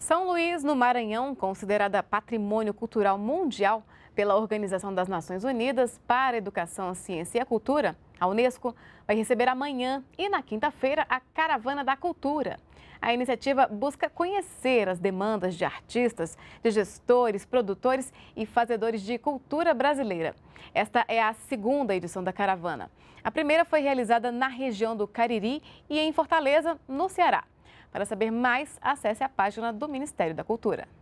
São Luís, no Maranhão, considerada patrimônio cultural mundial pela Organização das Nações Unidas para a Educação, a Ciência e a Cultura, a Unesco vai receber amanhã e na quinta-feira a Caravana da Cultura. A iniciativa busca conhecer as demandas de artistas, de gestores, produtores e fazedores de cultura brasileira. Esta é a segunda edição da caravana. A primeira foi realizada na região do Cariri e em Fortaleza, no Ceará. Para saber mais, acesse a página do Ministério da Cultura.